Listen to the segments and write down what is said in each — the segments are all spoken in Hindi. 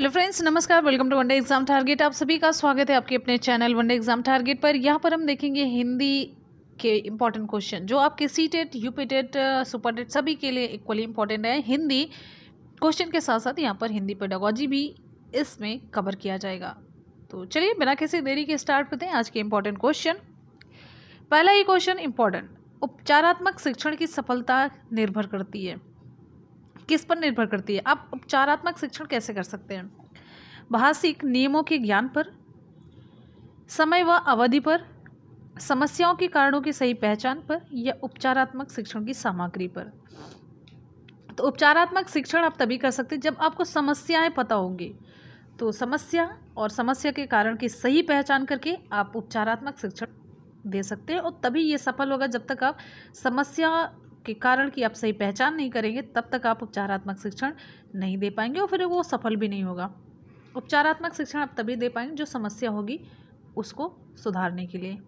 हेलो फ्रेंड्स नमस्कार welcome to one day exam target आप सभी का स्वागत है आपके अपने चैनल वनडे एग्जाम टारगेट पर यहाँ पर हम देखेंगे हिंदी के इम्पॉर्टेंट क्वेश्चन जो आपके C TET U P TET super TET सभी के लिए इक्वली इंपॉर्टेंट है हिंदी क्वेश्चन के साथ साथ यहाँ पर हिंदी पेडागोजी भी इसमें कवर किया जाएगा तो चलिए बिना किसी देरी के स्टार्ट करते हैं आज के इम्पॉर्टेंट क्वेश्चन पहला ये क्वेश्चन इंपॉर्टेंट उपचारात्मक शिक्षण की सफलता निर्भर करती है किस पर निर्भर करती है आप उपचारात्मक शिक्षण कैसे कर सकते हैं भाषिक नियमों के ज्ञान पर समय व अवधि पर समस्याओं के कारणों की सही पहचान पर या उपचारात्मक शिक्षण की सामग्री पर तो उपचारात्मक शिक्षण आप तभी कर सकते हैं जब आपको समस्याएं पता होंगी तो समस्या और समस्या के कारण की सही पहचान करके आप उपचारात्मक शिक्षण दे सकते हैं और तभी ये सफल होगा जब तक आप समस्या के कारण की आप सही पहचान नहीं करेंगे तब तक आप उपचारात्मक शिक्षण नहीं दे पाएंगे और फिर वो सफल भी नहीं होगा उपचारात्मक शिक्षण आप तभी दे पाएंगे जो समस्या होगी उसको सुधारने के लिए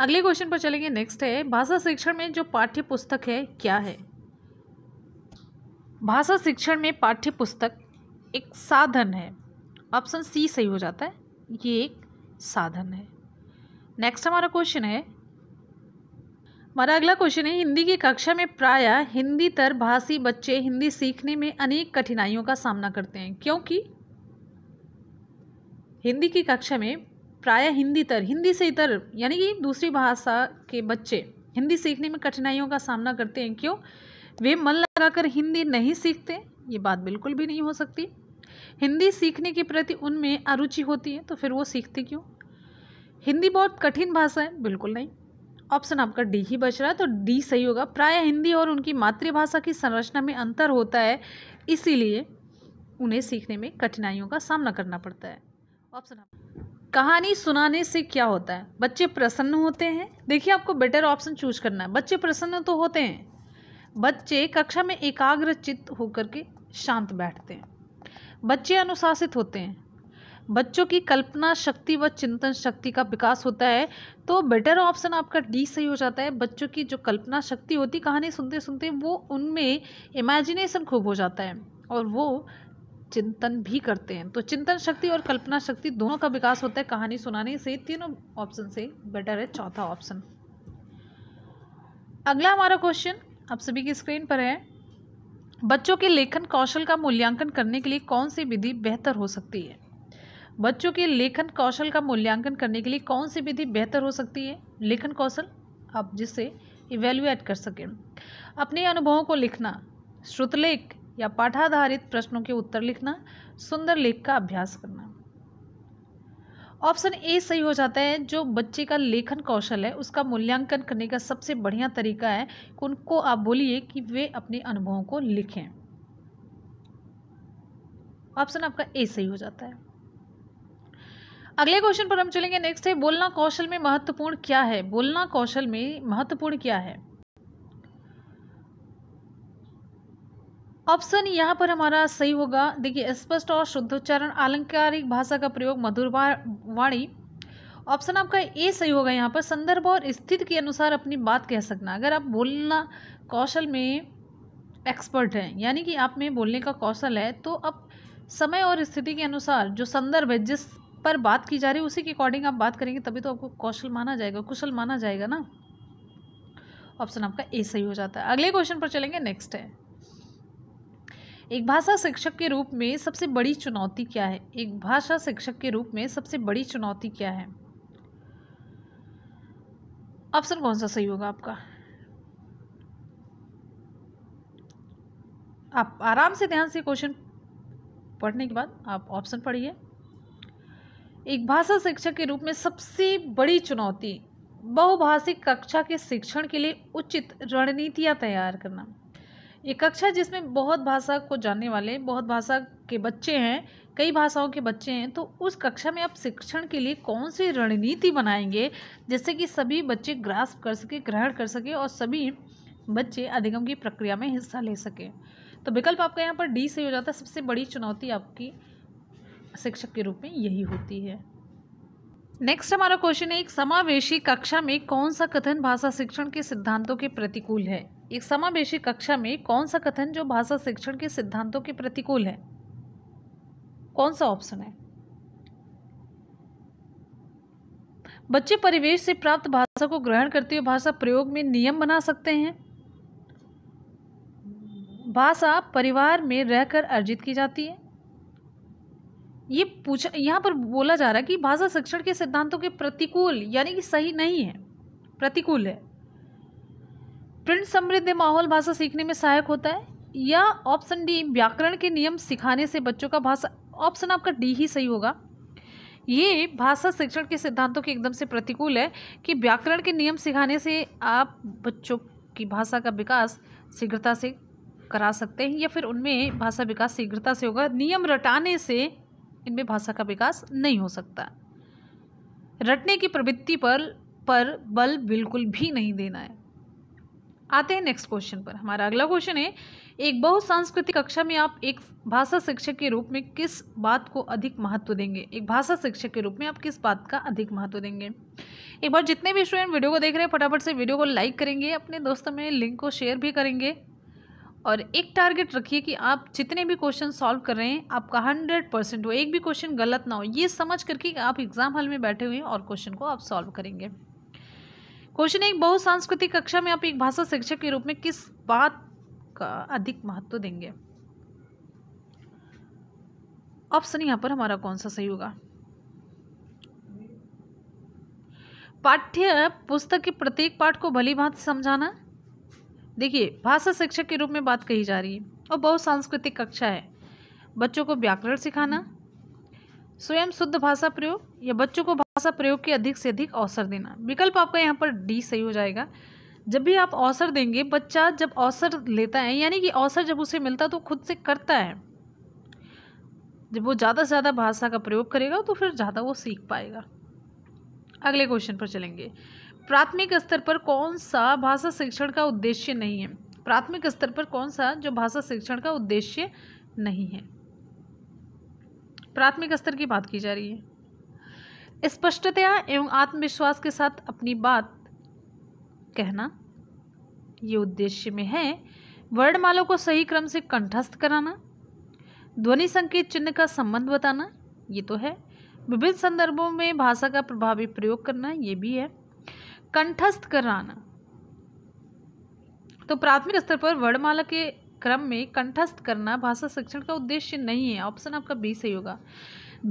अगले क्वेश्चन पर चलेंगे नेक्स्ट है भाषा शिक्षण में जो पाठ्य पुस्तक है क्या है भाषा शिक्षण में पाठ्य पुस्तक एक साधन है ऑप्शन सी सही हो जाता है ये एक साधन है नेक्स्ट हमारा क्वेश्चन है हमारा अगला क्वेश्चन है हिंदी की कक्षा में प्राय हिंदी तर भाषी बच्चे हिंदी सीखने में अनेक कठिनाइयों का सामना करते हैं क्योंकि हिंदी की कक्षा में प्राय हिंदी तर हिंदी से इतर यानी कि दूसरी भाषा के बच्चे हिंदी सीखने में कठिनाइयों का सामना करते हैं क्यों वे मन लगाकर हिंदी नहीं सीखते ये बात बिल्कुल भी नहीं हो सकती हिंदी सीखने के प्रति उनमें अरुचि होती है तो फिर वो सीखते क्यों हिंदी बहुत कठिन भाषा है बिल्कुल नहीं ऑप्शन आपका डी ही बच रहा है तो डी सही होगा प्राय हिंदी और उनकी मातृभाषा की संरचना में अंतर होता है इसीलिए उन्हें सीखने में कठिनाइयों का सामना करना पड़ता है ऑप्शन कहानी सुनाने से क्या होता है बच्चे प्रसन्न होते हैं देखिए आपको बेटर ऑप्शन चूज करना है बच्चे प्रसन्न तो होते हैं बच्चे कक्षा में एकाग्रचित होकर के शांत बैठते हैं बच्चे अनुशासित होते हैं बच्चों की कल्पना शक्ति व चिंतन शक्ति का विकास होता है तो बेटर ऑप्शन आपका डी सही हो जाता है बच्चों की जो कल्पना शक्ति होती कहानी सुनते सुनते वो उनमें इमेजिनेशन खूब हो जाता है और वो चिंतन भी करते हैं तो चिंतन शक्ति और कल्पना शक्ति दोनों का विकास होता है कहानी सुनाने से तीनों ऑप्शन से बेटर है चौथा ऑप्शन अगला हमारा क्वेश्चन आप सभी की स्क्रीन पर है बच्चों के लेखन कौशल का मूल्यांकन करने के लिए कौन सी विधि बेहतर हो सकती है बच्चों के लेखन कौशल का मूल्यांकन करने के लिए कौन सी विधि बेहतर हो सकती है लेखन कौशल आप जिससे इवेल्युएट कर सकें अपने अनुभवों को लिखना श्रुतलेख या पाठाधारित प्रश्नों के उत्तर लिखना सुंदर लेख का अभ्यास करना ऑप्शन ए सही हो जाता है जो बच्चे का लेखन कौशल है उसका मूल्यांकन करने का सबसे बढ़िया तरीका है उनको आप बोलिए कि वे अपने अनुभवों को लिखें ऑप्शन आपका ए सही हो जाता है अगले क्वेश्चन पर हम चलेंगे नेक्स्ट है बोलना कौशल में महत्वपूर्ण क्या है बोलना कौशल में महत्वपूर्ण क्या है ऑप्शन यहाँ पर हमारा सही होगा देखिए स्पष्ट और शुद्धोच्चारण आलंकारिक भाषा का प्रयोग मधुर वाणी ऑप्शन आपका ए सही होगा यहाँ पर संदर्भ और स्थिति के अनुसार अपनी बात कह सकना अगर आप बोलना कौशल में एक्सपर्ट हैं यानी कि आप में बोलने का कौशल है तो आप समय और स्थिति के अनुसार जो संदर्भ है जिस पर बात की जा रही है उसी के अकॉर्डिंग आप बात करेंगे तभी तो आपको कौशल माना जाएगा कुशल माना जाएगा ना ऑप्शन आपका ए सही हो जाता है अगले क्वेश्चन पर चलेंगे नेक्स्ट है एक भाषा शिक्षक के रूप में सबसे बड़ी चुनौती क्या है एक भाषा शिक्षक के रूप में सबसे बड़ी चुनौती क्या है ऑप्शन कौन सा सही होगा आपका आप आराम से ध्यान से क्वेश्चन पढ़ने के बाद आप ऑप्शन पढ़िए एक भाषा शिक्षक के रूप में सबसे बड़ी चुनौती बहुभाषिक कक्षा के शिक्षण के लिए उचित रणनीतियाँ तैयार करना ये कक्षा जिसमें बहुत भाषा को जानने वाले बहुत भाषा के बच्चे हैं कई भाषाओं के बच्चे हैं तो उस कक्षा में आप शिक्षण के लिए कौन सी रणनीति बनाएंगे जिससे कि सभी बच्चे ग्रास्प कर सके ग्रहण कर सके और सभी बच्चे अधिगम की प्रक्रिया में हिस्सा ले सकें तो विकल्प आपका यहाँ पर डी से हो जाता है सबसे बड़ी चुनौती आपकी शिक्षक के रूप में यही होती है नेक्स्ट हमारा क्वेश्चन है एक समावेशी कक्षा में कौन सा कथन भाषा शिक्षण के सिद्धांतों के प्रतिकूल है एक समावेशी कक्षा में कौन सा कथन जो भाषा शिक्षण के सिद्धांतों के प्रतिकूल है कौन सा ऑप्शन है बच्चे परिवेश से प्राप्त भाषा को ग्रहण करते हुए भाषा प्रयोग में नियम बना सकते हैं भाषा परिवार में रहकर अर्जित की जाती है ये पूछा यहाँ पर बोला जा रहा है कि भाषा शिक्षण के सिद्धांतों के प्रतिकूल यानी कि सही नहीं है प्रतिकूल है प्रिंट समृद्ध माहौल भाषा सीखने में सहायक होता है या ऑप्शन डी व्याकरण के नियम सिखाने से बच्चों का भाषा ऑप्शन आपका डी ही सही होगा ये भाषा शिक्षण के सिद्धांतों के एकदम से प्रतिकूल है कि व्याकरण के नियम सिखाने से आप बच्चों की भाषा का विकास शीघ्रता से करा सकते हैं या फिर उनमें भाषा विकास शीघ्रता से होगा नियम रटाने से इनमें भाषा का विकास नहीं हो सकता रटने की प्रवृत्ति पर पर बल बिल्कुल भी नहीं देना है आते हैं नेक्स्ट क्वेश्चन पर हमारा अगला क्वेश्चन है एक बहुसांस्कृतिक कक्षा में आप एक भाषा शिक्षक के रूप में किस बात को अधिक महत्व देंगे एक भाषा शिक्षक के रूप में आप किस बात का अधिक महत्व देंगे एक बार जितने भी स्टूडेंट वीडियो को देख रहे हैं फटाफट से वीडियो को लाइक करेंगे अपने दोस्तों में लिंक को शेयर भी करेंगे और एक टारगेट रखिए कि आप जितने भी क्वेश्चन सॉल्व कर रहे हैं आपका हंड्रेड परसेंट हो एक भी क्वेश्चन गलत ना हो ये समझ करके आप एग्ज़ाम हॉल में बैठे हुए हैं और क्वेश्चन को आप सॉल्व करेंगे क्वेश्चन एक बहु सांस्कृतिक कक्षा में आप एक भाषा शिक्षक के रूप में किस बात का अधिक महत्व देंगे ऑप्शन यहाँ पर हमारा कौन सा सही होगा पाठ्य पुस्तक के प्रत्येक पाठ को भली भांति समझाना देखिए भाषा शिक्षक के रूप में बात कही जा रही है और बहुत सांस्कृतिक कक्षा है बच्चों को व्याकरण सिखाना स्वयं शुद्ध भाषा प्रयोग या बच्चों को भाषा प्रयोग के अधिक से अधिक अवसर देना विकल्प आपका यहाँ पर डी सही हो जाएगा जब भी आप अवसर देंगे बच्चा जब अवसर लेता है यानी कि अवसर जब उसे मिलता है तो खुद से करता है जब वो ज़्यादा से ज़्यादा भाषा का प्रयोग करेगा तो फिर ज़्यादा वो सीख पाएगा अगले क्वेश्चन पर चलेंगे प्राथमिक स्तर पर कौन सा भाषा शिक्षण का उद्देश्य नहीं है प्राथमिक स्तर पर कौन सा जो भाषा शिक्षण का उद्देश्य नहीं है प्राथमिक स्तर की बात की जा रही है स्पष्टतया एवं आत्मविश्वास के साथ अपनी बात कहना ये उद्देश्य में है वर्णमालों को सही क्रम से कंठस्थ कराना ध्वनि संकेत चिन्ह का संबंध बताना ये तो है विभिन्न संदर्भों में भाषा का प्रभावी प्रयोग करना ये भी है कंठस्थ कराना तो प्राथमिक स्तर पर वर्णमाला के क्रम में कंठस्थ करना भाषा शिक्षण का उद्देश्य नहीं है ऑप्शन आपका बी सही होगा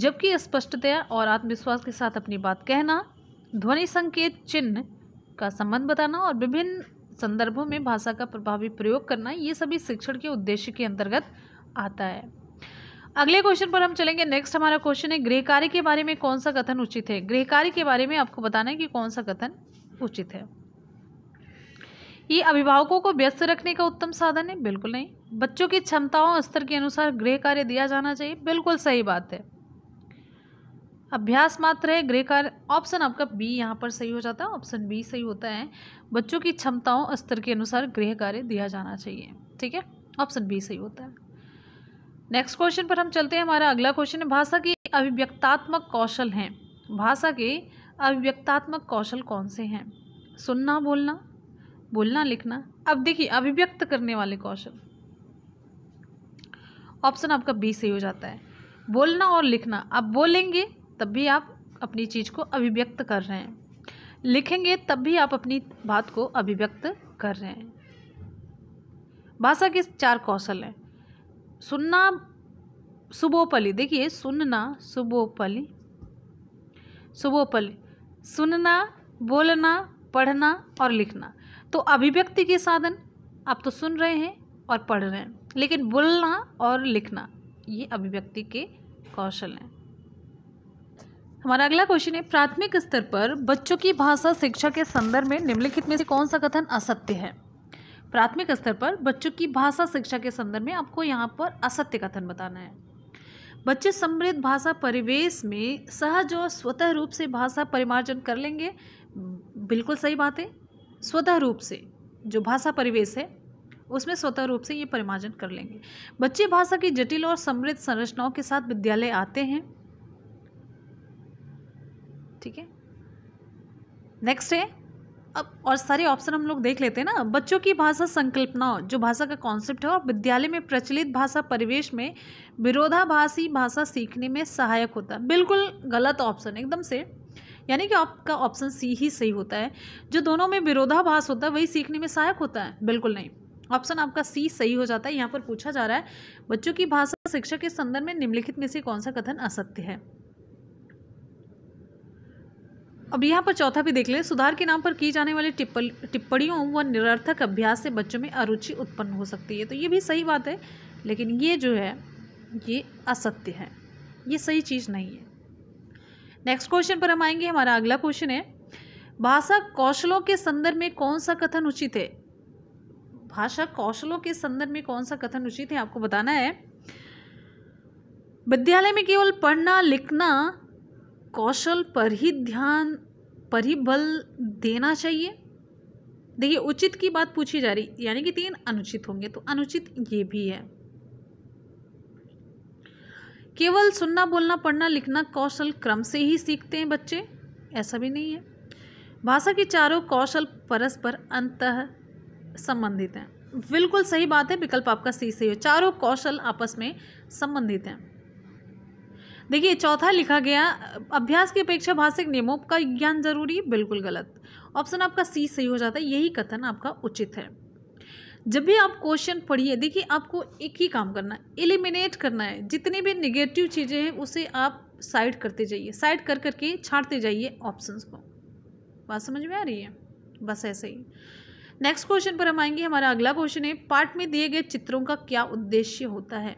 जबकि स्पष्टता और आत्मविश्वास के साथ अपनी बात कहना ध्वनि संकेत चिन्ह का संबंध बताना और विभिन्न संदर्भों में भाषा का प्रभावी प्रयोग करना ये सभी शिक्षण के उद्देश्य के अंतर्गत आता है अगले क्वेश्चन पर हम चलेंगे नेक्स्ट हमारा क्वेश्चन है कार्य के बारे में कौन सा कथन उचित है कार्य के बारे में आपको बताना है कि कौन सा कथन उचित है ये अभिभावकों को व्यस्त रखने का उत्तम साधन है बिल्कुल नहीं बच्चों की क्षमताओं स्तर के अनुसार गृह कार्य दिया जाना चाहिए बिल्कुल सही बात है अभ्यास मात्र है गृह कार्य ऑप्शन आपका बी यहाँ पर सही हो जाता है ऑप्शन बी सही होता है बच्चों की क्षमताओं स्तर के अनुसार गृह कार्य दिया जाना चाहिए ठीक है ऑप्शन बी सही होता है नेक्स्ट क्वेश्चन पर हम चलते हैं हमारा अगला क्वेश्चन है भाषा की अभिव्यक्तात्मक कौशल हैं भाषा के अभिव्यक्तात्मक कौशल कौन से हैं सुनना बोलना बोलना लिखना अब देखिए अभिव्यक्त करने वाले कौशल ऑप्शन आपका बी सही हो जाता है बोलना और लिखना आप बोलेंगे तब भी आप अपनी चीज़ को अभिव्यक्त कर रहे हैं लिखेंगे तब भी आप अपनी बात को अभिव्यक्त कर रहे हैं भाषा के चार कौशल हैं सुनना सुबोपली देखिए सुनना सुबोपली सुबोपली सुनना बोलना पढ़ना और लिखना तो अभिव्यक्ति के साधन आप तो सुन रहे हैं और पढ़ रहे हैं लेकिन बोलना और लिखना ये अभिव्यक्ति के कौशल हैं हमारा अगला क्वेश्चन है प्राथमिक स्तर पर बच्चों की भाषा शिक्षा के संदर्भ में निम्नलिखित में से कौन सा कथन असत्य है प्राथमिक स्तर पर बच्चों की भाषा शिक्षा के संदर्भ में आपको यहाँ पर असत्य कथन बताना है बच्चे समृद्ध भाषा परिवेश में सहज और स्वतः रूप से भाषा परिमार्जन कर लेंगे बिल्कुल सही बात है स्वतः रूप से जो भाषा परिवेश है उसमें स्वतः रूप से ये परिमार्जन कर लेंगे बच्चे भाषा की जटिल और समृद्ध संरचनाओं के साथ विद्यालय आते हैं ठीक है नेक्स्ट है अब और सारे ऑप्शन हम लोग देख लेते हैं ना बच्चों की भाषा संकल्पना जो भाषा का कॉन्सेप्ट है और विद्यालय में प्रचलित भाषा परिवेश में विरोधाभासी भाषा सीखने में सहायक होता है बिल्कुल गलत ऑप्शन एकदम से यानी कि आपका ऑप्शन सी ही सही होता है जो दोनों में विरोधाभास होता है वही सीखने में सहायक होता है बिल्कुल नहीं ऑप्शन आपका सी सही हो जाता है यहाँ पर पूछा जा रहा है बच्चों की भाषा शिक्षा के संदर्भ में निम्नलिखित में से कौन सा कथन असत्य है अब यहाँ पर चौथा भी देख लें सुधार के नाम पर की जाने वाली टिप्पल टिप्पणियों व निरर्थक अभ्यास से बच्चों में अरुचि उत्पन्न हो सकती है तो ये भी सही बात है लेकिन ये जो है ये असत्य है ये सही चीज़ नहीं है नेक्स्ट क्वेश्चन पर हम आएंगे हमारा अगला क्वेश्चन है भाषा कौशलों के संदर्भ में कौन सा कथन उचित है भाषा कौशलों के संदर्भ में कौन सा कथन उचित है आपको बताना है विद्यालय में केवल पढ़ना लिखना कौशल पर ही ध्यान पर ही बल देना चाहिए देखिए उचित की बात पूछी जा रही यानी कि तीन अनुचित होंगे तो अनुचित ये भी है केवल सुनना बोलना पढ़ना लिखना कौशल क्रम से ही सीखते हैं बच्चे ऐसा भी नहीं है भाषा के चारों कौशल परस्पर अंत संबंधित हैं बिल्कुल सही बात है विकल्प आपका सी सही हो चारों कौशल आपस में संबंधित हैं देखिए चौथा लिखा गया अभ्यास की अपेक्षा भाषिक नियमों का ज्ञान जरूरी बिल्कुल गलत ऑप्शन आपका सी सही हो जाता है यही कथन आपका उचित है जब भी आप क्वेश्चन पढ़िए देखिए आपको एक ही काम करना है एलिमिनेट करना है जितनी भी निगेटिव चीज़ें हैं उसे आप साइड करते जाइए साइड कर करके छाटते जाइए ऑप्शंस को बात समझ में आ रही है बस ऐसे ही नेक्स्ट क्वेश्चन पर हम आएंगे हमारा अगला क्वेश्चन है पार्ट में दिए गए चित्रों का क्या उद्देश्य होता है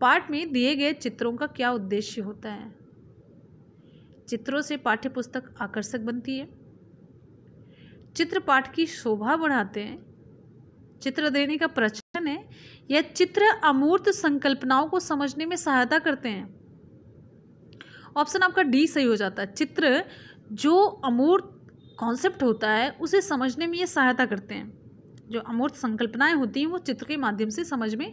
पाठ में दिए गए चित्रों का क्या उद्देश्य होता है चित्रों से पाठ्य पुस्तक आकर्षक बनती है चित्र पाठ की शोभा बढ़ाते हैं चित्र देने का प्रचलन है यह चित्र अमूर्त संकल्पनाओं को समझने में सहायता करते हैं ऑप्शन आपका डी सही हो जाता है चित्र जो अमूर्त कॉन्सेप्ट होता है उसे समझने में ये सहायता करते हैं जो अमूर्त संकल्पनाएं होती हैं वो चित्र के माध्यम से समझ में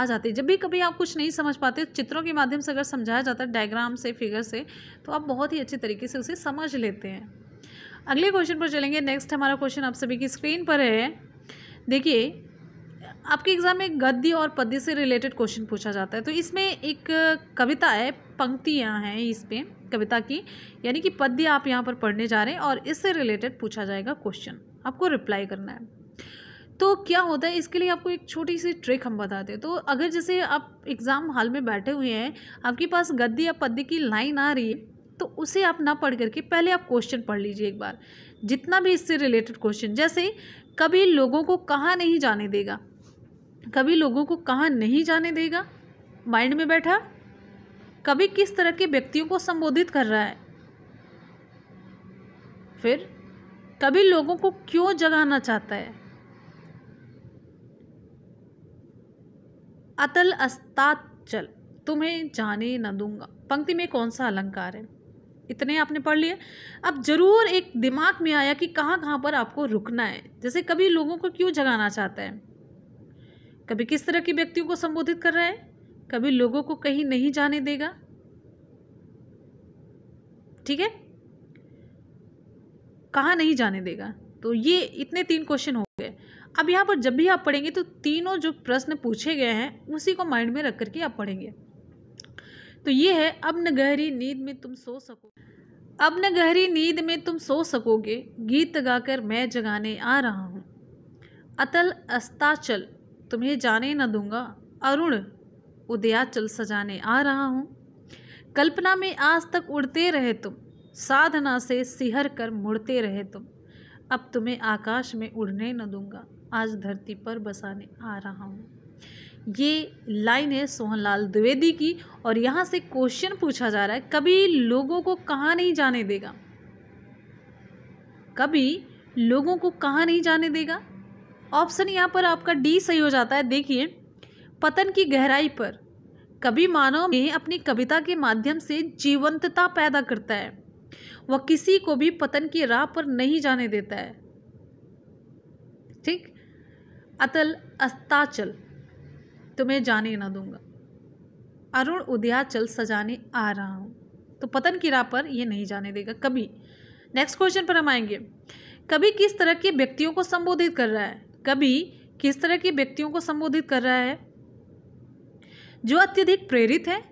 आ जाती है जब भी कभी आप कुछ नहीं समझ पाते चित्रों के माध्यम से अगर समझाया जाता है डायग्राम से फिगर से तो आप बहुत ही अच्छे तरीके से उसे समझ लेते हैं अगले क्वेश्चन पर चलेंगे नेक्स्ट हमारा क्वेश्चन आप सभी की स्क्रीन पर है देखिए आपके एग्ज़ाम में गद्य और पद्य से रिलेटेड क्वेश्चन पूछा जाता है तो इसमें एक कविता है पंक्तियाँ हैं इसमें कविता की यानी कि पद्य आप यहाँ पर पढ़ने जा रहे हैं और इससे रिलेटेड पूछा जाएगा क्वेश्चन आपको रिप्लाई करना है तो क्या होता है इसके लिए आपको एक छोटी सी ट्रिक हम बताते हैं तो अगर जैसे आप एग्ज़ाम हॉल में बैठे हुए हैं आपके पास गद्दी या पद्य की लाइन आ रही है तो उसे आप ना पढ़ करके पहले आप क्वेश्चन पढ़ लीजिए एक बार जितना भी इससे रिलेटेड क्वेश्चन जैसे कभी लोगों को कहाँ नहीं जाने देगा कभी लोगों को कहाँ नहीं जाने देगा माइंड में बैठा कभी किस तरह के व्यक्तियों को संबोधित कर रहा है फिर कभी लोगों को क्यों जगाना चाहता है अतल अस्ताचल तुम्हें जाने न दूंगा पंक्ति में कौन सा अलंकार है इतने आपने पढ़ लिए अब जरूर एक दिमाग में आया कि कहाँ कहाँ पर आपको रुकना है जैसे कभी लोगों को क्यों जगाना चाहता है कभी किस तरह के व्यक्तियों को संबोधित कर रहा है कभी लोगों को कहीं नहीं जाने देगा ठीक है कहाँ नहीं जाने देगा तो ये इतने तीन क्वेश्चन हो गए अब यहाँ पर जब भी आप पढ़ेंगे तो तीनों जो प्रश्न पूछे गए हैं उसी को माइंड में रख करके आप पढ़ेंगे तो ये है अब न गहरी नींद में तुम सो सको अब न गहरी नींद में तुम सो सकोगे गीत गाकर मैं जगाने आ रहा हूँ अतल अस्ताचल तुम्हें जाने न दूंगा अरुण उदयाचल सजाने आ रहा हूँ कल्पना में आज तक उड़ते रहे तुम साधना से सिहर कर मुड़ते रहे तुम अब तुम्हें आकाश में उड़ने न दूंगा आज धरती पर बसाने आ रहा हूँ ये लाइन है सोहनलाल द्विवेदी की और यहाँ से क्वेश्चन पूछा जा रहा है कभी लोगों को कहाँ नहीं जाने देगा कभी लोगों को कहाँ नहीं जाने देगा ऑप्शन यहाँ पर आपका डी सही हो जाता है देखिए पतन की गहराई पर कभी मानव में अपनी कविता के माध्यम से जीवंतता पैदा करता है वह किसी को भी पतन की राह पर नहीं जाने देता है ठीक अतल अस्ताचल तुम्हें जाने ना दूंगा अरुण उदयाचल सजाने आ रहा हूँ तो पतन की राह पर ये नहीं जाने देगा कभी नेक्स्ट क्वेश्चन पर हम आएंगे कभी किस तरह के व्यक्तियों को संबोधित कर रहा है कभी किस तरह के व्यक्तियों को संबोधित कर रहा है जो अत्यधिक प्रेरित है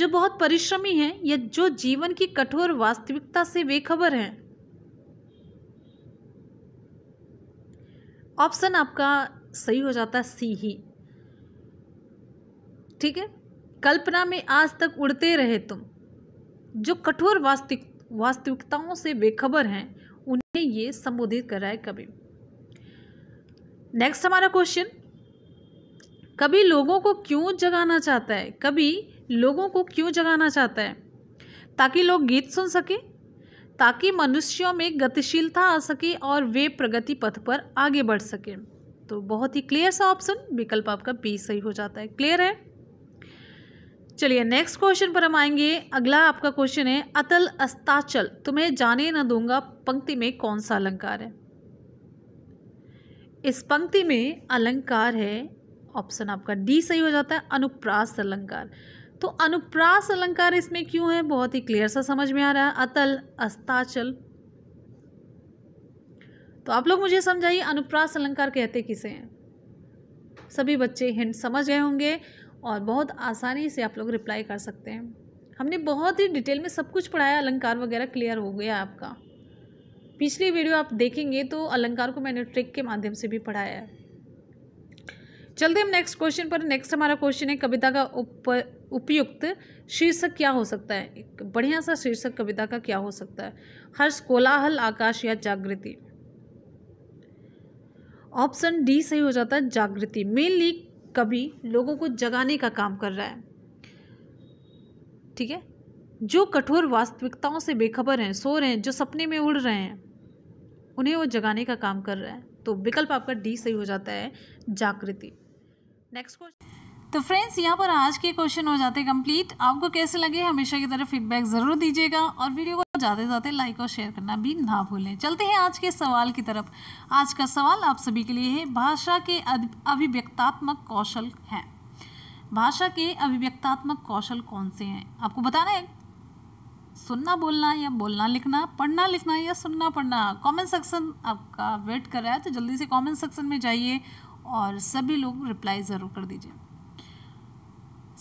जो बहुत परिश्रमी हैं या जो जीवन की कठोर वास्तविकता से बेखबर हैं ऑप्शन आपका सही हो जाता है सी ही ठीक है कल्पना में आज तक उड़ते रहे तुम जो कठोर वास्तविक वास्तविकताओं से बेखबर हैं उन्हें ये संबोधित कर रहा है कभी नेक्स्ट हमारा क्वेश्चन कभी लोगों को क्यों जगाना चाहता है कभी लोगों को क्यों जगाना चाहता है ताकि लोग गीत सुन सकें ताकि मनुष्यों में गतिशीलता आ सके और वे प्रगति पथ पर आगे बढ़ सकें तो बहुत ही क्लियर सा ऑप्शन विकल्प आपका बी सही हो जाता है क्लियर है चलिए नेक्स्ट क्वेश्चन पर हम आएंगे अगला आपका क्वेश्चन है अतल अस्ताचल तुम्हें जाने न दूंगा पंक्ति में कौन सा अलंकार है इस पंक्ति में अलंकार है ऑप्शन आपका डी सही हो जाता है अनुप्रास अलंकार तो अनुप्रास अलंकार इसमें क्यों है बहुत ही क्लियर सा समझ में आ रहा है अतल अस्ताचल तो आप लोग मुझे समझाइए अनुप्रास अलंकार कहते किसे हैं सभी बच्चे हिंट समझ गए होंगे और बहुत आसानी से आप लोग रिप्लाई कर सकते हैं हमने बहुत ही डिटेल में सब कुछ पढ़ाया अलंकार वगैरह क्लियर हो गया आपका पिछली वीडियो आप देखेंगे तो अलंकार को मैंने ट्रिक के माध्यम से भी पढ़ाया है चलते हम नेक्स्ट क्वेश्चन पर नेक्स्ट हमारा क्वेश्चन है कविता का उप उपयुक्त शीर्षक क्या हो सकता है एक बढ़िया सा शीर्षक कविता का क्या हो सकता है हर्ष कोलाहल आकाश या जागृति ऑप्शन डी सही हो जाता है जागृति मेनली कवि लोगों को जगाने का काम कर रहा है ठीक है जो कठोर वास्तविकताओं से बेखबर हैं सो रहे हैं जो सपने में उड़ रहे हैं उन्हें वो जगाने का काम कर रहा है तो विकल्प आपका डी सही हो जाता है जागृति नेक्स्ट क्वेश्चन तो फ्रेंड्स यहाँ पर आज के क्वेश्चन हो जाते कंप्लीट आपको कैसे लगे हमेशा की तरह फीडबैक ज़रूर दीजिएगा और वीडियो को ज़्यादा से ज़्यादा लाइक और शेयर करना भी ना भूलें चलते हैं आज के सवाल की तरफ आज का सवाल आप सभी के लिए है भाषा के अभिव्यक्तात्मक कौशल हैं भाषा के अभिव्यक्तात्मक कौशल कौन से हैं आपको बताना है सुनना बोलना या बोलना लिखना पढ़ना लिखना या सुनना पढ़ना कमेंट सेक्शन आपका वेट कर रहा है तो जल्दी से कमेंट सेक्शन में जाइए और सभी लोग रिप्लाई ज़रूर कर दीजिए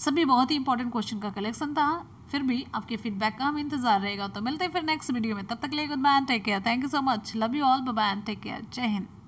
सभी बहुत ही इंपॉर्टेंट क्वेश्चन का कलेक्शन था फिर भी आपके फीडबैक का हम इंतजार रहेगा तो मिलते हैं फिर नेक्स्ट वीडियो में तब तक ले good bye take care thank you so much love you all bye take care जय हिंद